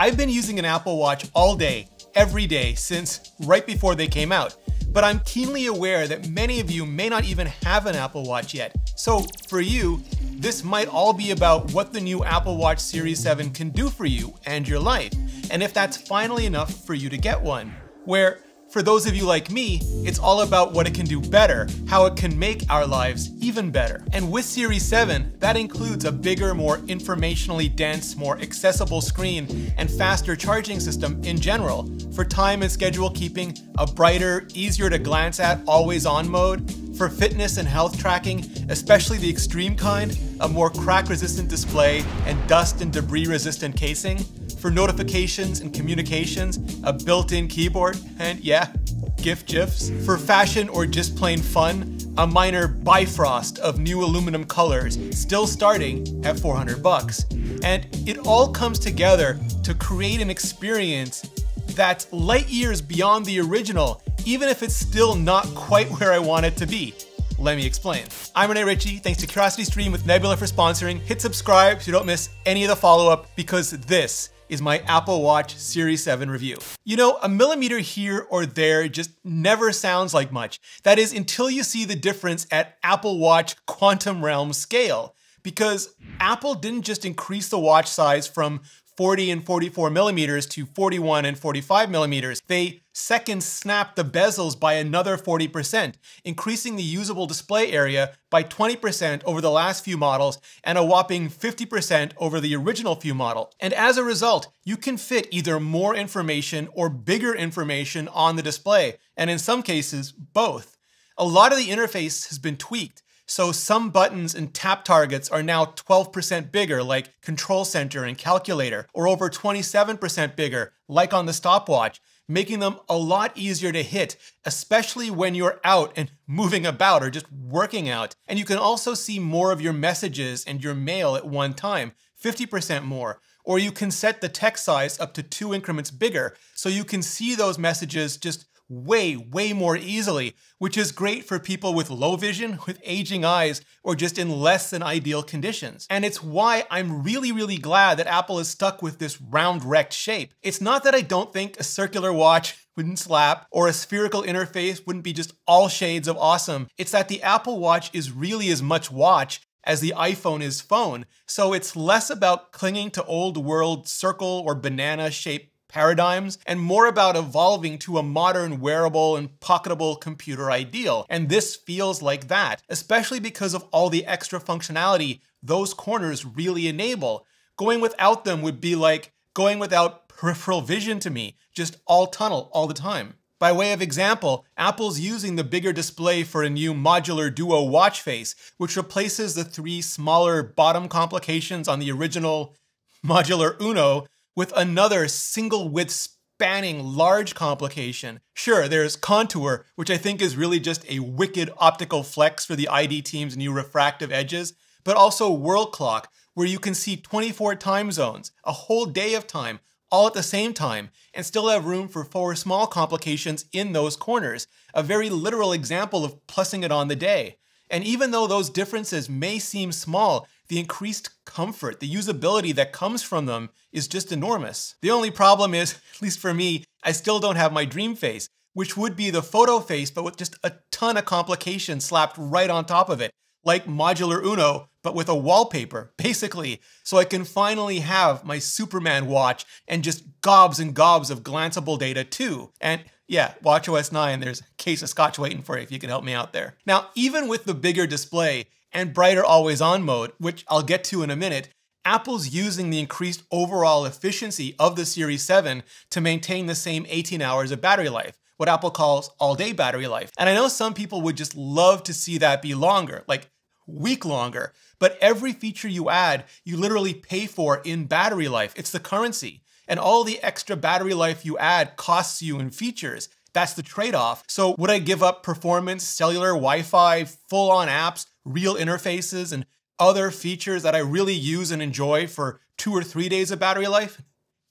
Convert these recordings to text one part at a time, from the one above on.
I've been using an Apple Watch all day, every day, since right before they came out. But I'm keenly aware that many of you may not even have an Apple Watch yet. So for you, this might all be about what the new Apple Watch Series 7 can do for you and your life, and if that's finally enough for you to get one. Where for those of you like me, it's all about what it can do better, how it can make our lives even better. And with Series 7, that includes a bigger, more informationally dense, more accessible screen, and faster charging system in general, for time and schedule keeping, a brighter, easier to glance at, always on mode, for fitness and health tracking, especially the extreme kind, a more crack resistant display, and dust and debris resistant casing for notifications and communications, a built-in keyboard, and yeah, GIF GIFs. For fashion or just plain fun, a minor bifrost of new aluminum colors, still starting at 400 bucks. And it all comes together to create an experience that's light years beyond the original, even if it's still not quite where I want it to be. Let me explain. I'm Renee Ritchie. Thanks to Curiosity Stream with Nebula for sponsoring. Hit subscribe so you don't miss any of the follow up because this is my Apple Watch Series 7 review. You know, a millimeter here or there just never sounds like much. That is until you see the difference at Apple Watch quantum realm scale because Apple didn't just increase the watch size from 40 and 44 millimeters to 41 and 45 millimeters. They second snapped the bezels by another 40%, increasing the usable display area by 20% over the last few models and a whopping 50% over the original few model. And as a result, you can fit either more information or bigger information on the display, and in some cases, both. A lot of the interface has been tweaked, so some buttons and tap targets are now 12% bigger, like Control Center and Calculator, or over 27% bigger, like on the stopwatch, making them a lot easier to hit, especially when you're out and moving about or just working out. And you can also see more of your messages and your mail at one time, 50% more. Or you can set the text size up to two increments bigger, so you can see those messages just way, way more easily, which is great for people with low vision, with aging eyes, or just in less than ideal conditions. And it's why I'm really, really glad that Apple is stuck with this round wrecked shape. It's not that I don't think a circular watch wouldn't slap, or a spherical interface wouldn't be just all shades of awesome. It's that the Apple Watch is really as much watch as the iPhone is phone. So it's less about clinging to old world circle or banana shaped paradigms and more about evolving to a modern wearable and pocketable computer ideal. And this feels like that, especially because of all the extra functionality those corners really enable. Going without them would be like going without peripheral vision to me, just all tunnel all the time. By way of example, Apple's using the bigger display for a new modular Duo watch face, which replaces the three smaller bottom complications on the original modular Uno with another single width spanning large complication. Sure, there's contour, which I think is really just a wicked optical flex for the ID team's new refractive edges, but also world clock, where you can see 24 time zones, a whole day of time, all at the same time, and still have room for four small complications in those corners, a very literal example of plussing it on the day. And even though those differences may seem small, the increased comfort, the usability that comes from them is just enormous. The only problem is, at least for me, I still don't have my dream face, which would be the photo face, but with just a ton of complications slapped right on top of it, like modular Uno, but with a wallpaper, basically. So I can finally have my Superman watch and just gobs and gobs of glanceable data too. And yeah, watch OS 9, there's a case of scotch waiting for you if you can help me out there. Now, even with the bigger display, and brighter always on mode, which I'll get to in a minute, Apple's using the increased overall efficiency of the Series 7 to maintain the same 18 hours of battery life, what Apple calls all day battery life. And I know some people would just love to see that be longer, like week longer, but every feature you add, you literally pay for in battery life. It's the currency. And all the extra battery life you add costs you in features. That's the trade-off. So would I give up performance, cellular, Wi-Fi, full-on apps, real interfaces, and other features that I really use and enjoy for two or three days of battery life?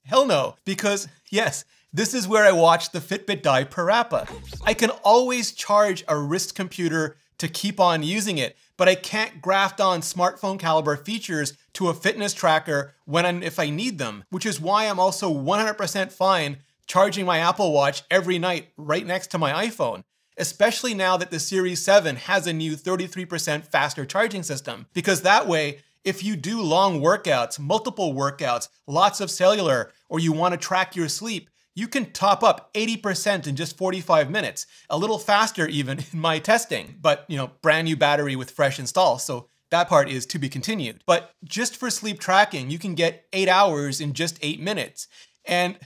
Hell no, because yes, this is where I watch the Fitbit die parappa. I can always charge a wrist computer to keep on using it, but I can't graft on smartphone caliber features to a fitness tracker when and if I need them, which is why I'm also 100% fine charging my Apple Watch every night right next to my iPhone, especially now that the Series 7 has a new 33% faster charging system. Because that way, if you do long workouts, multiple workouts, lots of cellular, or you want to track your sleep, you can top up 80% in just 45 minutes, a little faster even in my testing, but you know, brand new battery with fresh install. So that part is to be continued. But just for sleep tracking, you can get eight hours in just eight minutes. And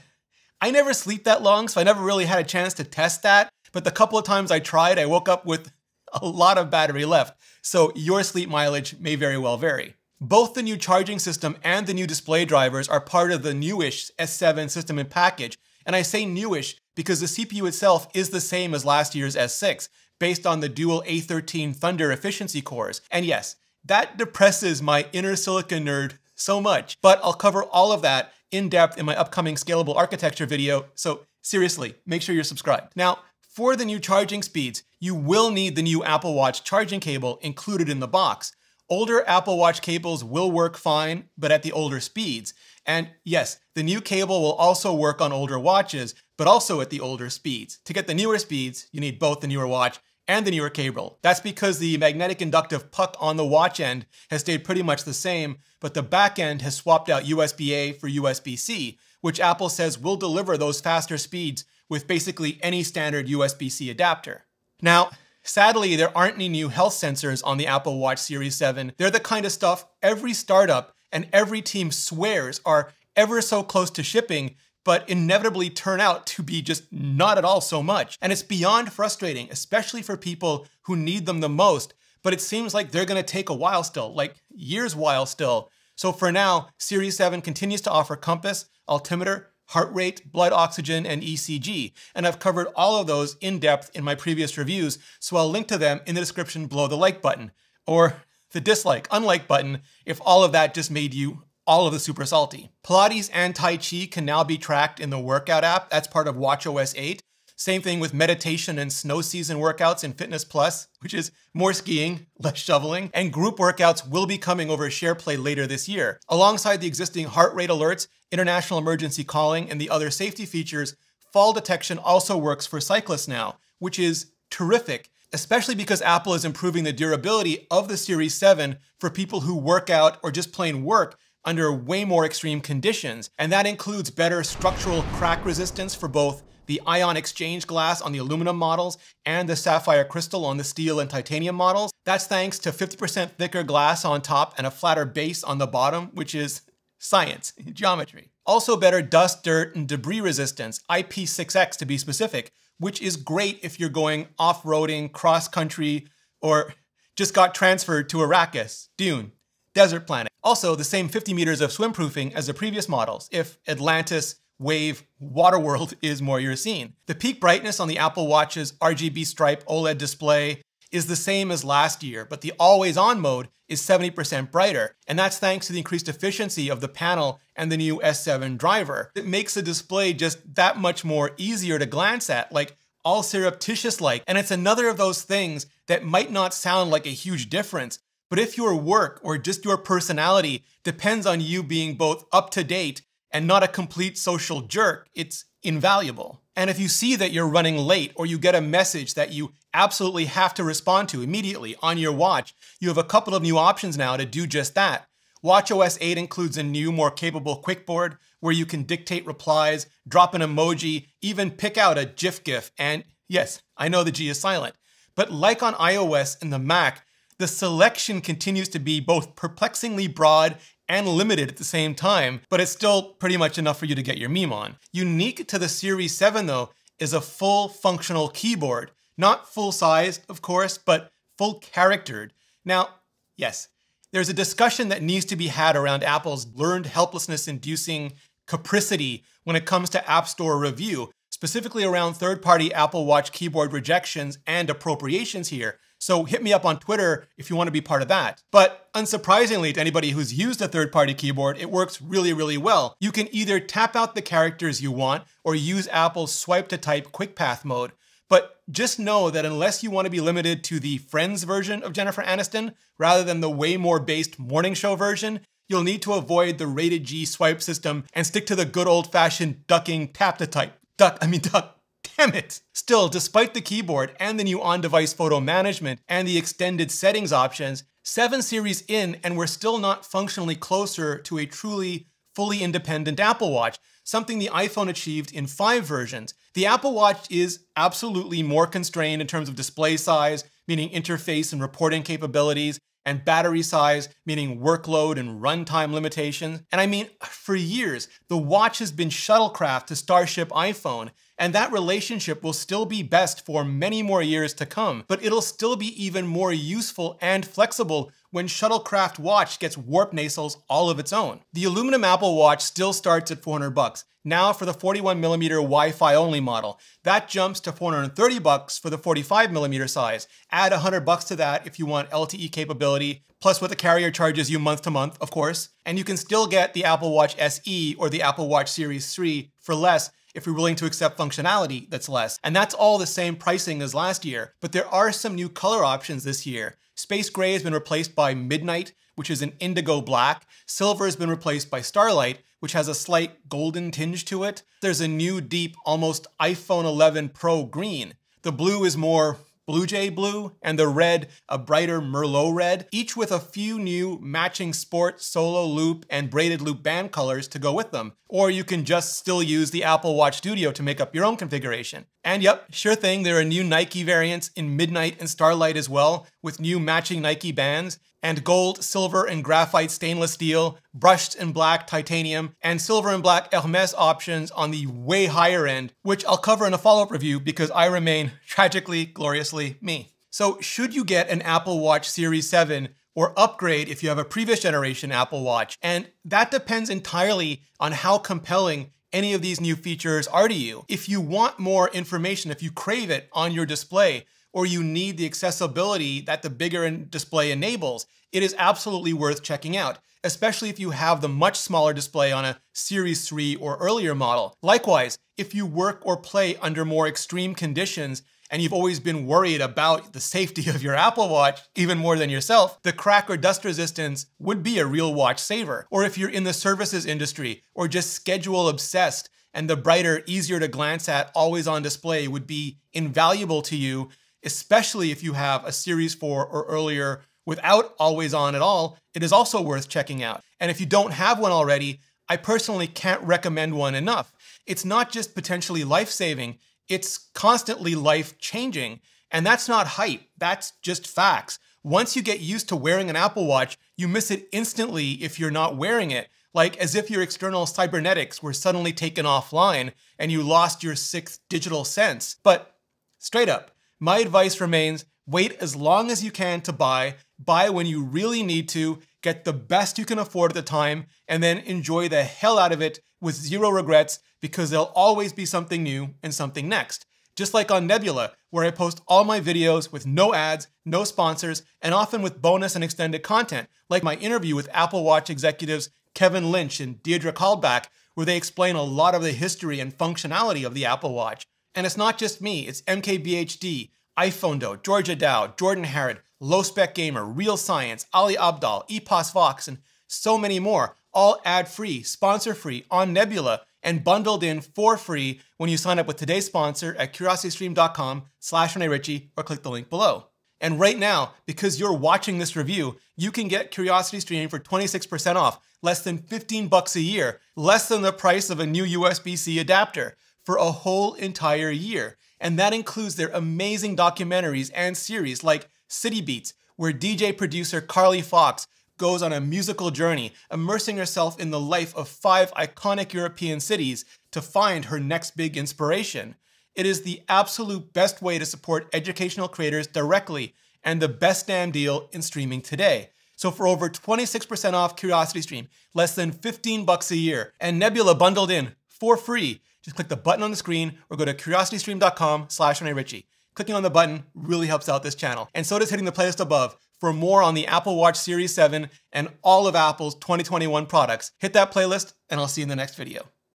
I never sleep that long, so I never really had a chance to test that. But the couple of times I tried, I woke up with a lot of battery left. So your sleep mileage may very well vary. Both the new charging system and the new display drivers are part of the newish S7 system and package. And I say newish because the CPU itself is the same as last year's S6, based on the dual A13 Thunder efficiency cores. And yes, that depresses my inner silicon nerd so much, but I'll cover all of that in depth in my upcoming scalable architecture video, so seriously, make sure you're subscribed. Now, for the new charging speeds, you will need the new Apple Watch charging cable included in the box. Older Apple Watch cables will work fine, but at the older speeds. And yes, the new cable will also work on older watches, but also at the older speeds. To get the newer speeds, you need both the newer watch and the newer cable. That's because the magnetic inductive puck on the watch end has stayed pretty much the same, but the back end has swapped out USB-A for USB-C, which Apple says will deliver those faster speeds with basically any standard USB-C adapter. Now, sadly, there aren't any new health sensors on the Apple Watch Series 7. They're the kind of stuff every startup and every team swears are ever so close to shipping but inevitably turn out to be just not at all so much. And it's beyond frustrating, especially for people who need them the most, but it seems like they're gonna take a while still, like years while still. So for now, Series 7 continues to offer compass, altimeter, heart rate, blood oxygen, and ECG. And I've covered all of those in depth in my previous reviews, so I'll link to them in the description below the like button, or the dislike, unlike button, if all of that just made you all of the super salty. Pilates and Tai Chi can now be tracked in the workout app. That's part of WatchOS 8. Same thing with meditation and snow season workouts in Fitness Plus, which is more skiing, less shoveling, and group workouts will be coming over SharePlay later this year. Alongside the existing heart rate alerts, international emergency calling, and the other safety features, fall detection also works for cyclists now, which is terrific, especially because Apple is improving the durability of the Series 7 for people who work out or just plain work under way more extreme conditions, and that includes better structural crack resistance for both the ion exchange glass on the aluminum models and the sapphire crystal on the steel and titanium models. That's thanks to 50% thicker glass on top and a flatter base on the bottom, which is science, geometry. Also better dust, dirt, and debris resistance, IP6X to be specific, which is great if you're going off-roading, cross-country, or just got transferred to Arrakis, Dune desert planet. Also, the same 50 meters of swimproofing as the previous models, if Atlantis, Wave, Waterworld is more your scene. The peak brightness on the Apple Watch's RGB stripe OLED display is the same as last year, but the always on mode is 70% brighter. And that's thanks to the increased efficiency of the panel and the new S7 driver. It makes the display just that much more easier to glance at, like all surreptitious like. And it's another of those things that might not sound like a huge difference, but if your work or just your personality depends on you being both up to date and not a complete social jerk, it's invaluable. And if you see that you're running late or you get a message that you absolutely have to respond to immediately on your watch, you have a couple of new options now to do just that. WatchOS 8 includes a new, more capable quick board where you can dictate replies, drop an emoji, even pick out a GIF GIF. And yes, I know the G is silent. But like on iOS and the Mac, the selection continues to be both perplexingly broad and limited at the same time, but it's still pretty much enough for you to get your meme on. Unique to the Series 7, though, is a full functional keyboard. Not full-sized, of course, but full-charactered. Now, yes, there's a discussion that needs to be had around Apple's learned helplessness-inducing capricity when it comes to App Store review, specifically around third-party Apple Watch keyboard rejections and appropriations here. So hit me up on Twitter if you want to be part of that. But unsurprisingly to anybody who's used a third party keyboard, it works really, really well. You can either tap out the characters you want or use Apple's swipe to type quick path mode. But just know that unless you want to be limited to the Friends version of Jennifer Aniston, rather than the way more based morning show version, you'll need to avoid the rated G swipe system and stick to the good old fashioned ducking tap to type. Duck, I mean duck, Damn it! Still, despite the keyboard and the new on-device photo management and the extended settings options, 7 series in and we're still not functionally closer to a truly fully independent Apple Watch, something the iPhone achieved in 5 versions. The Apple Watch is absolutely more constrained in terms of display size, meaning interface and reporting capabilities, and battery size, meaning workload and runtime limitations. And I mean, for years, the watch has been shuttlecraft to Starship iPhone, and that relationship will still be best for many more years to come, but it'll still be even more useful and flexible when Shuttlecraft Watch gets warp nacelles all of its own. The aluminum Apple Watch still starts at 400 bucks. Now for the 41mm Wi-Fi only model. That jumps to 430 bucks for the 45mm size. Add 100 bucks to that if you want LTE capability, plus what the carrier charges you month to month, of course. And you can still get the Apple Watch SE or the Apple Watch Series 3 for less if you're willing to accept functionality that's less. And that's all the same pricing as last year, but there are some new color options this year. Space gray has been replaced by midnight, which is an indigo black. Silver has been replaced by starlight, which has a slight golden tinge to it. There's a new deep, almost iPhone 11 Pro green. The blue is more Blue Jay Blue, and the red, a brighter Merlot red, each with a few new matching sport, solo loop, and braided loop band colors to go with them. Or you can just still use the Apple Watch Studio to make up your own configuration. And yep, sure thing, there are new Nike variants in Midnight and Starlight as well, with new matching Nike bands, and gold, silver, and graphite stainless steel, brushed and black titanium, and silver and black Hermes options on the way higher end, which I'll cover in a follow-up review because I remain tragically, gloriously me. So should you get an Apple Watch Series 7 or upgrade if you have a previous generation Apple Watch? And that depends entirely on how compelling any of these new features are to you. If you want more information, if you crave it on your display, or you need the accessibility that the bigger display enables, it is absolutely worth checking out, especially if you have the much smaller display on a Series 3 or earlier model. Likewise, if you work or play under more extreme conditions and you've always been worried about the safety of your Apple Watch even more than yourself, the crack or dust resistance would be a real watch saver. Or if you're in the services industry or just schedule obsessed and the brighter, easier to glance at, always on display would be invaluable to you especially if you have a Series 4 or earlier without always on at all, it is also worth checking out. And if you don't have one already, I personally can't recommend one enough. It's not just potentially life saving, it's constantly life changing. And that's not hype, that's just facts. Once you get used to wearing an Apple Watch, you miss it instantly if you're not wearing it, like as if your external cybernetics were suddenly taken offline and you lost your sixth digital sense. But straight up, my advice remains wait as long as you can to buy, buy when you really need to, get the best you can afford at the time, and then enjoy the hell out of it with zero regrets because there'll always be something new and something next. Just like on Nebula, where I post all my videos with no ads, no sponsors, and often with bonus and extended content, like my interview with Apple Watch executives Kevin Lynch and Deirdre Callback, where they explain a lot of the history and functionality of the Apple Watch. And it's not just me, it's MKBHD, iPhonedo, Georgia Dow, Jordan Harrod, Low Spec Gamer, Real Science, Ali Abdal, Epos Vox, and so many more, all ad free, sponsor free, on Nebula, and bundled in for free when you sign up with today's sponsor at curiositystream.com slash Renee Ritchie or click the link below. And right now, because you're watching this review, you can get Curiosity Stream for 26% off, less than 15 bucks a year, less than the price of a new USB-C adapter for a whole entire year. And that includes their amazing documentaries and series like City Beats, where DJ producer Carly Fox goes on a musical journey, immersing herself in the life of five iconic European cities to find her next big inspiration. It is the absolute best way to support educational creators directly and the best damn deal in streaming today. So for over 26% off CuriosityStream, less than 15 bucks a year, and Nebula bundled in for free, just click the button on the screen or go to curiositystream.com slash Rene Ritchie. Clicking on the button really helps out this channel. And so does hitting the playlist above for more on the Apple Watch Series 7 and all of Apple's 2021 products. Hit that playlist and I'll see you in the next video.